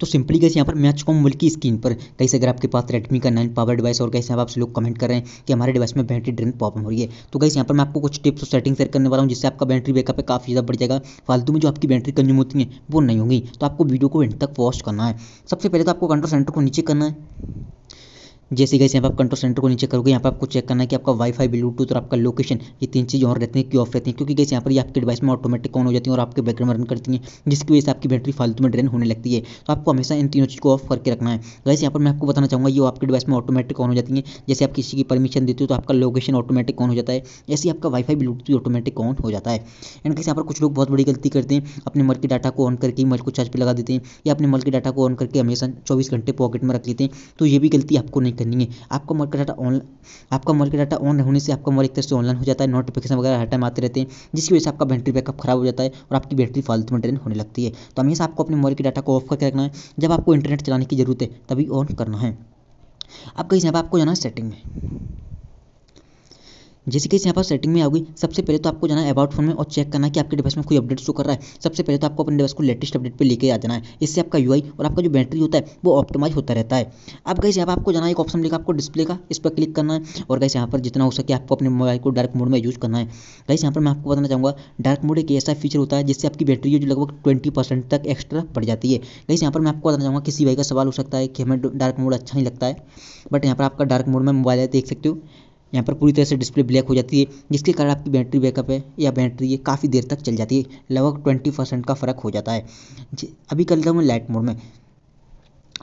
तो सिंपली कैसे यहाँ पर मैच कॉम मुल्क की स्क्रीन पर कैसे अगर आपके पास रेडमी का नाइन पावर डिवाइस और कैसे आप लोग कमेंट कर रहे हैं कि हमारे डिवाइस में बैटरी ड्रेन प्रॉब्लम हो रही है तो कैसे यहाँ पर मैं आपको कुछ टिप्स और सेटिंग शेयर करने वाला हूँ जिससे आपका बैटरी बैकअप है काफ़ी ज़्यादा बढ़ जाएगा फालतू में जो आपकी बैटरी कंज्यूम होती है वो नहीं होगी तो आपको वीडियो को एंड तक वॉच करना है सबसे पहले तो आपको कंट्रोल सेंटर को नीचे करना है जैसे गैसे यहाँ पर आप कंट्रोल सेंटर को नीचे करोगे यहाँ पर आपको चेक करना है कि आपका वाईफाई ब्लूटूथ और आपका लोकेशन ये तीन चीज़ और रहती हैं क्यों ऑफ रहती हैं क्योंकि कैसे यहाँ पर ये आपके डिवाइस में ऑटोमेटिक ऑन हो जाती है और आपके बैकग्राउंड रन करती हैं जिसकी वजह से आपकी बैटरी फालतू में ड्रेन होने लगती है तो आपको हमेशा इन तीनों चीज़ को ऑफ करके रखना है वैसे यहाँ पर मैं आपको बताना चाहूँगा ये आपके डिवाइस में ऑटोमेटिक ऑन हो जाती है जैसे आप किसी की परमिशन देते हो तो आपका लोकेशन ऑटोमेटिक ऑन हो जाता है ऐसे ही आपका वाईफाई ब्लूटूथ ऑटोमेटिक ऑन हो जाता है एंड कैसे यहाँ पर कुछ लोग बहुत बड़ी गलती करते हैं अपने मल के डाटा को ऑन करके मल को चार्ज पर लगा देते हैं या अपने मल के डाटा को ऑन करके हमेशा चौबीस घंटे पॉकेट में रख लेते हैं तो ये भी गलती आपको नहीं तो नहीं है आपका मोबाइल का डाटा ऑनलाइन आपका मोबाइल का डाटा ऑन होने से आपका मोबाइल एक तरह से ऑनलाइन हो जाता है नोटिफिकेशन वगैरह हर टाइम आते रहते हैं जिसकी वजह से आपका बैटरी बैकअप खराब हो जाता है और आपकी बैटरी फालतू में ड्रेन होने लगती है तो हमेशा आपको अपने मोबाइल के डाटा को ऑफ करके रखना है जब आपको इंटरनेट चलाने की ज़रूरत है तभी ऑन करना है अब कहीं से आपको जाना है सेटिंग में जैसे कि यहाँ पर सेटिंग में आओगी सबसे पहले तो आपको जाना है अबाउट फोन में और चेक करना कि आपके डिवाइस में कोई अपडेट शो कर रहा है सबसे पहले तो आपको अपने डिवाइस को लेटेस्ट अपडेट पर लेके आ जाना है इससे आपका यू और आपका जो बैटरी होता है वो ऑप्टिमाइज होता रहता है अब गई यहाँ पर आपको जाना एक ऑप्शन लिखा आपको डिस्प्ले का इस पर क्लिक करना है और गई यहाँ पर जितना हो सके आपको अपने मोबाइल को डार्क मोड में यूज़ करना है गई यहाँ पर मैं आपको बताना चाहूँगा डार्क मोड एक ऐसा फीचर होता है जिससे आपकी बैटरी जो लगभग ट्वेंटी परसेंट तक एक्स्ट्रा पड़ जाती है गई यहाँ पर मैं आपको बताना चाहूँगा किसी भाई का सवाल हो सकता है कि हमें डार्क मोड अच्छा नहीं लगता है बट यहाँ पर आपका डार्क मोड में मोबाइल देख सकते हो यहाँ पर पूरी तरह से डिस्प्ले ब्लैक हो जाती है जिसके कारण आपकी बैटरी बैकअप है या बैटरी ये काफ़ी देर तक चल जाती है लगभग ट्वेंटी परसेंट का फ़र्क हो जाता है अभी कर लेता हूँ मैं लाइट मोड में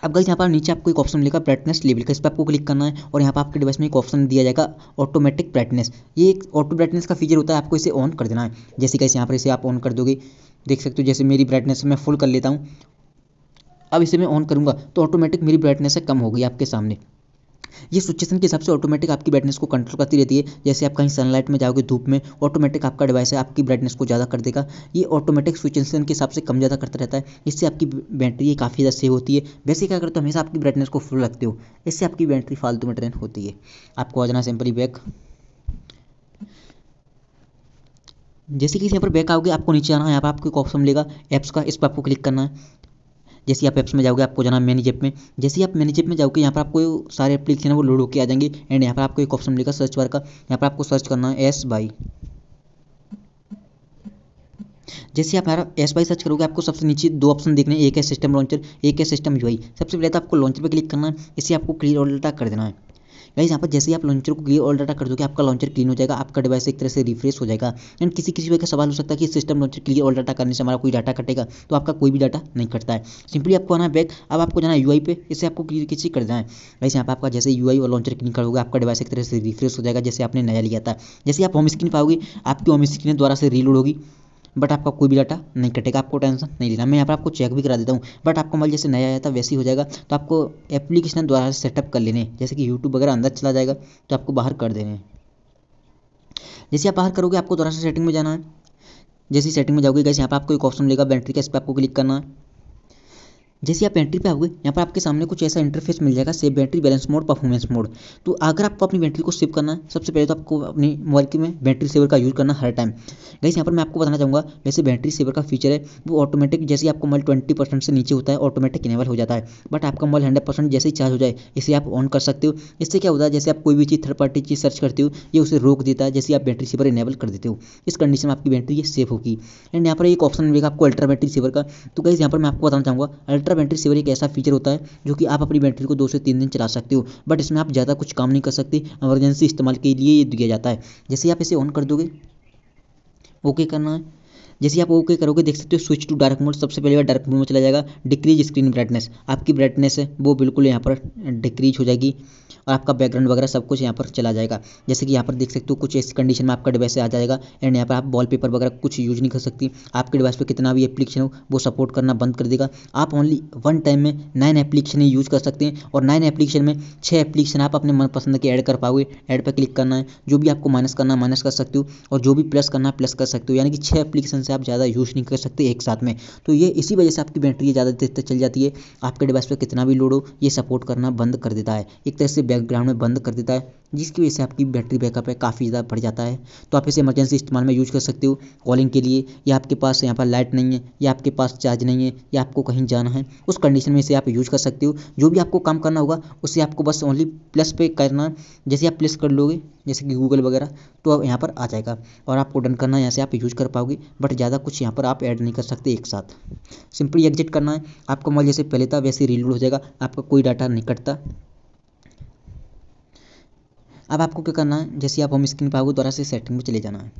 अब गई यहाँ पर नीचे आपको एक ऑप्शन मिलेगा ब्राइटनेस लेवल का इस पर आपको क्लिक करना है और यहाँ पर आपके डिवाइस में एक ऑप्शन दिया जाएगा ऑटोमेटिक ब्राइटनेस ये एक ऑटो ब्राइटनेस का फीचर होता है आपको इसे ऑन कर देना है जैसे कैसे यहाँ पर इसे आप ऑन कर दोगे देख सकते हो जैसे मेरी ब्राइटनेस मैं फुल कर लेता हूँ अब इसे मैं ऑन करूँगा तो ऑटोमेटिक मेरी ब्राइटनेस कम हो गई आपके सामने ये सिचुएशन के हिसाब से ऑटोमेटिक आपकी ब्राइटनेस को कंट्रोल करती रहती है जैसे आप कहीं सनलाइट में जाओगे धूप में ऑटोमेटिक आपका डिवाइस है आपकी ब्राइटनेस को ज़्यादा कर देगा ये ऑटोमेटिक सिचुएशन के हिसाब से कम ज़्यादा करता रहता है इससे आपकी बैटरी काफ़ी ज़्यादा सेव होती है वैसे क्या करते हो हमेशा आपकी ब्राइटनेस को फुल रखते हो इससे आपकी बैटरी फालतू में ट्रेन होती है आपको आ जाना सिंपली बैक जैसे कि यहाँ पर बैक आओगे आपको नीचे आना है यहाँ पर आपको एक ऑप्शन मिलेगा ऐप्स का इस पर आपको क्लिक करना है जैसे आप ऐप्स में जाओगे आपको जाना मैनेज ऐप में जैसे आप मैनेज ऐप में जाओगे यहाँ पर आपको सारे एप्लीकेशन है वो लोड होकर आ जाएंगे एंड यहाँ पर आपको एक ऑप्शन मिलेगा सर्च बार का यहाँ पर आपको सर्च करना है एस बाई जैसे आप हमारा एस बाई सर्च करोगे आपको सबसे नीचे दो ऑप्शन देखने एक है सिस्टम लॉन्चर एक है सिस्टम यू सबसे पहले तो आपको लॉन्चर पर क्लिक करना है इसे आपको क्लियर और डाटा कर देना है गाइस यहाँ पर जैसे ही आप लॉन्चर को क्लियर ऑल डाटा कर दोगे आपका लॉन्चर क्लीन हो जाएगा आपका डिवाइस एक तरह से रिफ्रेश हो जाएगा एंड किसी किसी का सवाल हो सकता है कि system launcher clear all data करने से हमारा कोई डाटा कटेगा तो आपका कोई भी डाटा नहीं कटता है सिंपली आपको आना बैक अब आपको जाना यू पे इससे आपको क्लियर किसी कर जाए वैसे यहाँ पर आपका जैसे यू और लॉन्चर क्लिक करोगे आपका डिवाइस एक तरह से रिफ्रेश हो जाएगा जैसे आपने नया लिया था जैसे आप होम स्क्रीन पाओगे आपकी होम स्क्रीन द्वारा से रीलोड होगी बट आपका कोई भी डाटा नहीं कटेगा आपको टेंशन नहीं लेना मैं यहाँ पर आपको चेक भी करा देता हूँ बट आपका मोबाइल जैसे नया आया था वैसे ही हो जाएगा तो आपको एप्लीकेशन द्वारा सेटअप कर लेने जैसे कि यूट्यूब वगैरह अंदर चला जाएगा तो आपको बाहर कर देने जैसे आप बाहर करोगे आपको दोबारा से सेटिंग में जाना है जैसे सेटिंग में जाओगे कैसे यहाँ पर आपको एक ऑप्शन मिलेगा बैटरी का इस पर आपको क्लिक करना है जैसे आप एंट्री पे आओगे यहाँ पर आपके सामने कुछ ऐसा इंटरफेस मिल जाएगा save battery balance mode performance mode तो अगर आपको अपनी बैटरी को सेव करना है सबसे पहले तो आपको अपनी मोबाइल के में बैटरी सेवर का यूज़ करना हर टाइम गैस यहाँ पर मैं आपको बताना चाहूँगा जैसे बैटरी सेवर का फीचर है वो ऑटोमेटिक जैसे आपका मोबाइल ट्वेंटी परसेंट से नीचे होता है ऑटोमेटिक इनेबल हो जाता है बट आपका मोबाइल हंड्रेड परसेंट जैसे ही चार्ज हो जाए इसे आप ऑन कर सकते हो इससे क्या होता है जैसे आप कोई भी चीज़ थर्ड पार्टी चीज़ सर्च करते हो ये उसे रोक देता है जैसे आप बैटरी सेवर इनेबल कर देते हो इस कंडीशन में आपकी बैटरी ये सेफ होगी एंड यहाँ पर एक ऑप्शन मिलेगा आपको अल्ट्रा बैटरी सेवर का तो गैस यहाँ पर मैं आपको बताना चाहूँगा अल्ट्रा अल्ट्रा बैटरी सेवर एक ऐसा फीचर होता है जो कि आप अपनी बैटरी को दो से तीन दिन चला सकते हो बट इसमें आप ज़्यादा कुछ काम नहीं कर सकते एमरजेंसी इस्तेमाल के लिए ये दिया जाता है जैसे आप इसे ऑन कर दोगे ओके करना है जैसे आप ओके करोगे देख सकते हो स्विच टू डार्क मोड सबसे पहले डार्क मोड में चला जाएगा डिक्रीज स्क्रीन ब्राइटनेस आपकी ब्राइटनेस है वो बिल्कुल यहाँ पर डिक्रीज हो जाएगी और आपका बैकग्राउंड वगैरह सब कुछ यहाँ पर चला जाएगा जैसे कि यहाँ पर देख सकते हो कुछ ऐसी कंडीशन में आपका डिवाइस आ जाएगा एंड यहाँ पर आप वॉलपेपर वगैरह कुछ यूज नहीं कर सकती आपके डिवाइस पर कितना भी एप्लीकेशन हो वो सपोर्ट करना बंद कर देगा आप ओनली वन टाइम में नाइन एप्लीकेशन यूज कर सकते हैं और नाइन एप्लीकेशन में छः एप्लीकेशन आप अपने मनपसंद के ऐड कर पाओगे ऐड पर क्लिक करना है जो भी आपको माइनस करना माइनस कर सकते हो और जो भी प्लस करना प्लस कर सकते हो यानी कि छः एप्लीकेशन से आप ज़्यादा यूज़ नहीं कर सकते एक साथ में तो ये इसी वजह से आपकी बैटरी ज़्यादा देर तक चल जाती है आपके डिवाइस पर कितना भी लोड हो ये सपोर्ट करना बंद कर देता है एक तरह से बैकग्राउंड में बंद कर देता है जिसकी वजह से आपकी बैटरी बैकअप है काफ़ी ज़्यादा बढ़ जाता है तो आप इसे इमरजेंसी इस्तेमाल में यूज कर सकते हो कॉलिंग के लिए या आपके पास यहाँ पर लाइट नहीं है या आपके पास चार्ज नहीं है या आपको कहीं जाना है उस कंडीशन में इसे आप यूज कर सकते हो जो भी आपको काम करना होगा उसे आपको बस ओनली प्लस पे करना जैसे आप प्लस कर लोगे जैसे कि गूगल वगैरह तो अब यहाँ पर आ जाएगा और आपको डन करना है यहाँ से आप यूज कर पाओगे बट ज़्यादा कुछ यहाँ पर आप ऐड नहीं कर सकते एक साथ सिंपली एग्जिट करना है आपका मोबाइल जैसे पहले था वैसे रीलोड हो जाएगा आपका कोई डाटा नहीं कटता अब आपको क्या करना है जैसे आप होम स्क्रीन पर आओगे दोबारा से सेटिंग में चले जाना है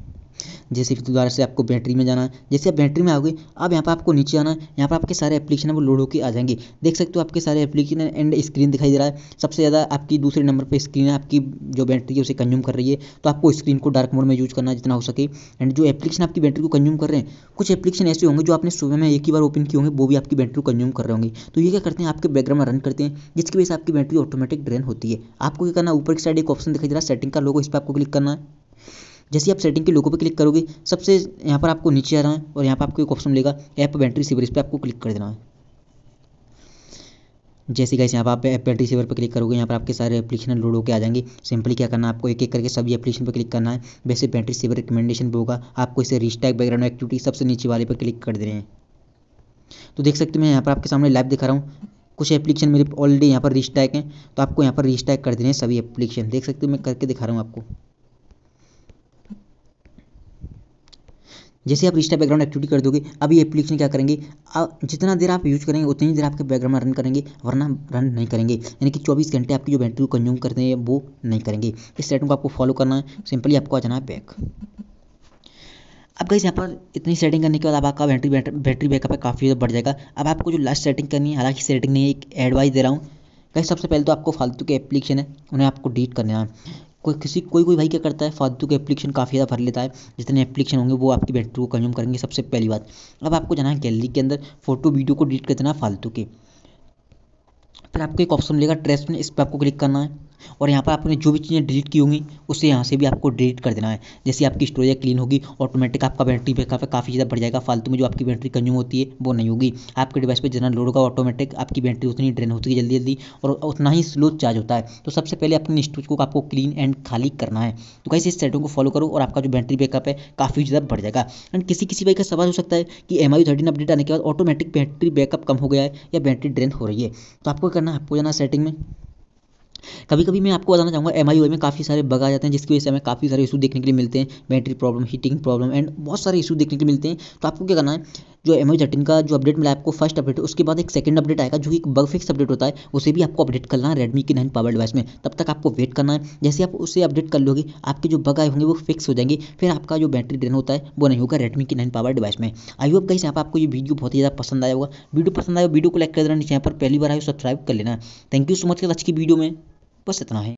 जैसे कि दोबारा से आपको बैटरी में जाना है जैसे आप बैटरी में आओगे अब यहाँ पर आपको नीचे आना है यहाँ पर आपके सारे एप्लीकेशन है वो लोड होकर आ जाएंगे देख सकते हो आपके सारे एप्लीकेशन एंड स्क्रीन दिखाई दे रहा है सबसे ज़्यादा आपकी दूसरे नंबर पर स्क्रीन है आपकी जो बैटरी है उसे कंज्यूम कर रही है तो आपको स्क्रीन को डार्क मोड में यूज़ करना जितना हो सके एंड जो एप्लीकेशन आपकी बैटरी को कंज्यूम कर रहे हैं कुछ एप्लीकेशन ऐसे होंगे जो आपने सुबह में एक ही बार ओपन किए होंगे वो भी आपकी बैटरी को कंज्यूम कर रहे होंगे तो ये क्या करते हैं आपके बैकग्राउंड में रन करते हैं जिसकी वजह से आपकी बैटरी ऑटोमेटिक ड्रेन होती है आपको क्या करना ऊपर की साइड एक ऑप्शन दिखाई दे रहा है सेटिंग का लोगो इस पर आपको क्लिक करना है जैसे आप सेटिंग के लोगों पर क्लिक करोगे सबसे यहाँ पर आपको नीचे आना है और यहाँ पर आपको एक ऑप्शन मिलेगा ऐप बैटरी सीवर इस पर आपको क्लिक कर देना है जैसे कैसे यहाँ पर आप ऐप सीवर पर क्लिक करोगे यहाँ पर आपके सारे एप्लीकेशन लोड होकर आ जाएंगे सिंपली क्या करना है आपको एक एक करके सभी एप्लीकेशन पर क्लिक करना है वैसे बैटरी सीवर रिकमेंडेशन भी होगा आपको इसे रिस्टैक बैकग्राउंड एक्टिविटी सबसे नीचे वाले पर क्लिक कर दे रहे हैं तो देख सकते मैं यहाँ पर आपके सामने लाइव दिखा रहा हूँ कुछ एप्लीकेशन मेरे ऑलरेडी यहाँ पर रिस्टैक हैं तो आपको यहाँ पर रिस्टैक कर देने हैं सभी एप्लीकेशन देख सकते हो मैं करके दिखा रहा हूँ आपको जैसे आप इंस्टा बैकग्राउंड एक्टिविटी कर दोगे अभी एप्लीकेशन क्या करेंगे जितना देर आप यूज़ करेंगे उतनी देर आपके बैकग्राउंड रन करेंगे वरना रन नहीं करेंगे यानी कि चौबीस घंटे आपकी जो बैटरी को कंज्यूम करते हैं वो नहीं करेंगे इस सेटिंग को आपको फॉलो करना है सिंपली आपको आ जाना है बैक अब गई यहाँ पर इतनी सेटिंग करने के बाद अब आपका बैटरी बैटरी बैकअप है काफ़ी बढ़ जाएगा अब आपको जो लास्ट सेटिंग करनी है हालांकि सेटिंग नहीं है एक एडवाइस दे रहा हूँ कहीं सबसे पहले तो आपको फालतू के एप्लीकेशन है उन्हें आपको डिलीट करना है कोई किसी कोई कोई भाई क्या करता है फालतू के एप्लीकेशन काफ़ी ज़्यादा भर लेता है जितने एप्लीकेशन होंगे वो आपकी बैटरी को कंज्यूम करेंगे सबसे पहली बात अब आपको जाना है गैलरी के अंदर फोटो वीडियो को डिलीट कर देना फालतू के फिर आपको एक ऑप्शन मिलेगा ट्रेस में इस पर आपको क्लिक करना है और यहाँ पर आपने जो भी चीज़ें डिलीट की होंगी उसे यहाँ से भी आपको डिलीट कर देना है जैसे आपकी स्टोरेज क्लीन होगी ऑटोमेटिक आपका बैटरी बैकअप काफ़ी ज़्यादा बढ़ जाएगा फालतू में जो आपकी बैटरी कंज्यूम होती है वो नहीं होगी आपके डिवाइस पर जितना लोड होगा ऑटोमेटिक आपकी बैटरी उतनी ड्रेन होती है जल्दी जल्दी और उतना ही स्लो चार्ज होता है तो सबसे पहले अपने स्टोरेज को आपको क्लीन एंड खाली करना है तो कैसे इस सेटिंग को फॉलो करो और आपका जो बैटरी बैकअप है काफ़ी ज़्यादा बढ़ जाएगा एंड किसी किसी भाई का सवाल हो सकता है कि एम आई अपडेट आने के बाद ऑटोमेटिक बैटरी बैकअप कम हो गया है या बैटरी ड्रेन हो रही है तो आपको करना है आपको जाना सेटिंग में कभी कभी मैं आपको बताना चाहूँगा एम में काफ़ी सारे बग आ जाते हैं जिसकी वजह से हमें काफ़ी सारे इशू देखने के लिए मिलते हैं battery problem heating problem and बहुत सारे इशू देखने के लिए मिलते हैं तो आपको क्या करना है जो एम आई थर्टीन का जो अपडेट मिला आपको फर्स्ट अपडेट उसके बाद एक सेकंड अपडेट आएगा जो एक बग फिक्स अपडेट होता है उसे भी आपको अपडेट करना है रेडमी की नाइन पावर डिवाइस में तब तक आपको वेट करना है जैसे आप उसे अपडेट कर लोगे आपके जो बग आए होंगे वो फिक्स हो जाएंगे फिर आपका जो बैटरी ड्रेन होता है वो नहीं होगा रेडमी की नाइन पावर डिवाइस में आई होप कहीं से आपको ये वीडियो बहुत ही ज़्यादा पसंद आया होगा वीडियो पसंद आया वीडियो को लाइक कर देना चाहिए यहाँ पर पहली बार आए सब्सक्राइब कर लेना थैंक यू सो मच आज की वीडियो में बस इतना ही